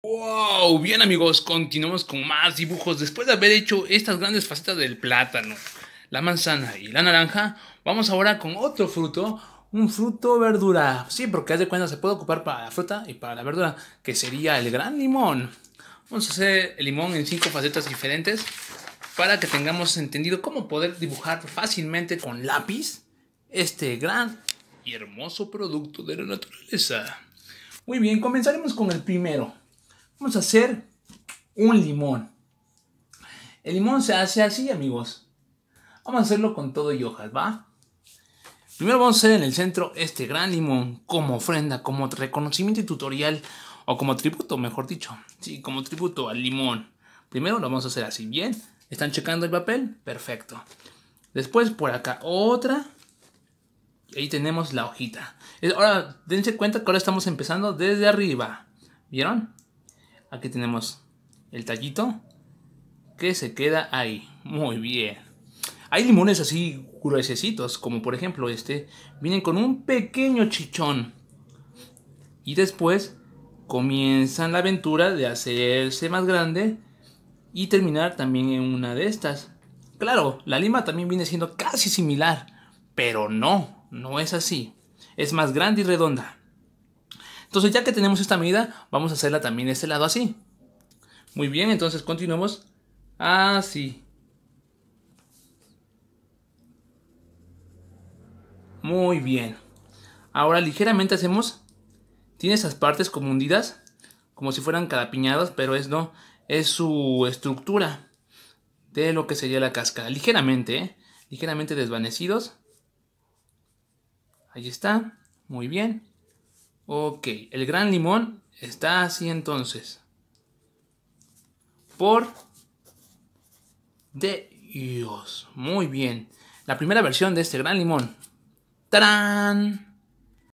Wow, bien amigos, continuamos con más dibujos. Después de haber hecho estas grandes facetas del plátano, la manzana y la naranja, vamos ahora con otro fruto, un fruto verdura. Sí, porque haz de cuenta se puede ocupar para la fruta y para la verdura, que sería el gran limón. Vamos a hacer el limón en cinco facetas diferentes para que tengamos entendido cómo poder dibujar fácilmente con lápiz este gran y hermoso producto de la naturaleza. Muy bien, comenzaremos con el primero. Vamos a hacer un limón. El limón se hace así, amigos. Vamos a hacerlo con todo y hojas, ¿va? Primero vamos a hacer en el centro este gran limón como ofrenda, como reconocimiento y tutorial, o como tributo, mejor dicho. Sí, como tributo al limón. Primero lo vamos a hacer así, ¿bien? ¿Están checando el papel? Perfecto. Después por acá otra. Ahí tenemos la hojita. Ahora, dense cuenta que ahora estamos empezando desde arriba. ¿Vieron? Aquí tenemos el tallito que se queda ahí. Muy bien. Hay limones así gruesecitos, como por ejemplo este. Vienen con un pequeño chichón. Y después comienzan la aventura de hacerse más grande y terminar también en una de estas. Claro, la lima también viene siendo casi similar, pero no, no es así. Es más grande y redonda. Entonces ya que tenemos esta medida, vamos a hacerla también de este lado así. Muy bien, entonces continuamos así. Muy bien. Ahora ligeramente hacemos, tiene esas partes como hundidas, como si fueran carapiñadas, pero es no, es su estructura de lo que sería la cáscara. Ligeramente, ¿eh? ligeramente desvanecidos. Ahí está, muy bien. Ok, el gran limón está así entonces. Por de Dios. Muy bien. La primera versión de este gran limón. ¡Tarán!